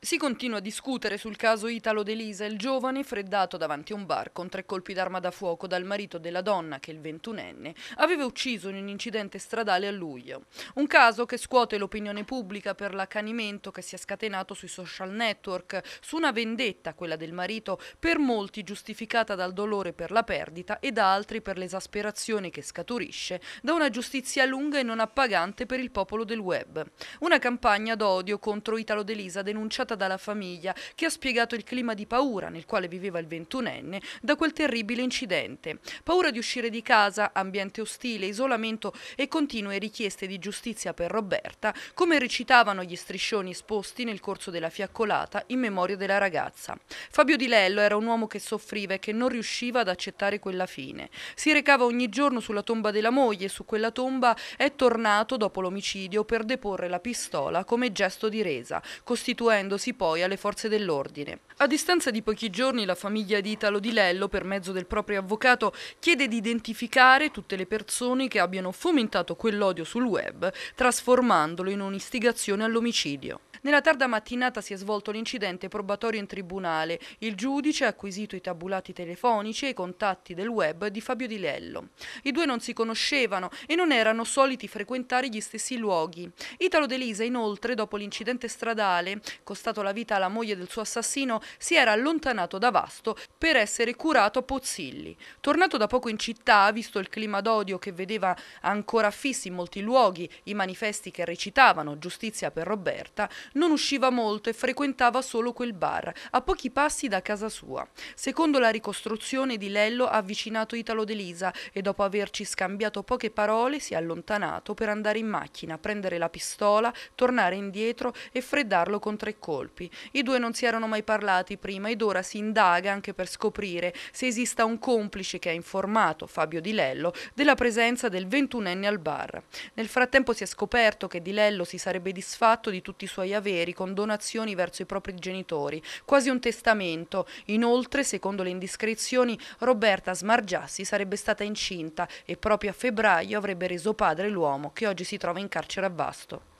Si continua a discutere sul caso Italo Delisa, il giovane freddato davanti a un bar con tre colpi d'arma da fuoco dal marito della donna che, il ventunenne, aveva ucciso in un incidente stradale a luglio. Un caso che scuote l'opinione pubblica per l'accanimento che si è scatenato sui social network, su una vendetta, quella del marito, per molti giustificata dal dolore per la perdita e da altri per l'esasperazione che scaturisce da una giustizia lunga e non appagante per il popolo del web. Una campagna d'odio contro Italo Delisa denunciata raccontata dalla famiglia che ha spiegato il clima di paura nel quale viveva il ventunenne da quel terribile incidente. Paura di uscire di casa, ambiente ostile, isolamento e continue richieste di giustizia per Roberta, come recitavano gli striscioni esposti nel corso della fiaccolata in memoria della ragazza. Fabio Di Lello era un uomo che soffriva e che non riusciva ad accettare quella fine. Si recava ogni giorno sulla tomba della moglie e su quella tomba è tornato dopo l'omicidio per deporre la pistola come gesto di resa, costituendo rivolgendosi poi alle forze dell'ordine. A distanza di pochi giorni la famiglia di Italo Di Lello, per mezzo del proprio avvocato, chiede di identificare tutte le persone che abbiano fomentato quell'odio sul web, trasformandolo in un'istigazione all'omicidio. Nella tarda mattinata si è svolto l'incidente probatorio in tribunale. Il giudice ha acquisito i tabulati telefonici e i contatti del web di Fabio Di Lello. I due non si conoscevano e non erano soliti frequentare gli stessi luoghi. Italo Delisa, inoltre, dopo l'incidente stradale, costato la vita alla moglie del suo assassino, si era allontanato da Vasto per essere curato a Pozzilli. Tornato da poco in città, visto il clima d'odio che vedeva ancora fissi in molti luoghi i manifesti che recitavano giustizia per Roberta, non usciva molto e frequentava solo quel bar, a pochi passi da casa sua. Secondo la ricostruzione di Lello ha avvicinato Italo Delisa e dopo averci scambiato poche parole si è allontanato per andare in macchina, prendere la pistola, tornare indietro e freddarlo con tre colpi. I due non si erano mai parlati prima ed ora si indaga anche per scoprire se esista un complice che ha informato Fabio Di Lello della presenza del ventunenne al bar. Nel frattempo si è scoperto che Di Lello si sarebbe disfatto di tutti i suoi amici averi con donazioni verso i propri genitori, quasi un testamento. Inoltre, secondo le indiscrezioni, Roberta Smargiassi sarebbe stata incinta e proprio a febbraio avrebbe reso padre l'uomo che oggi si trova in carcere a Vasto.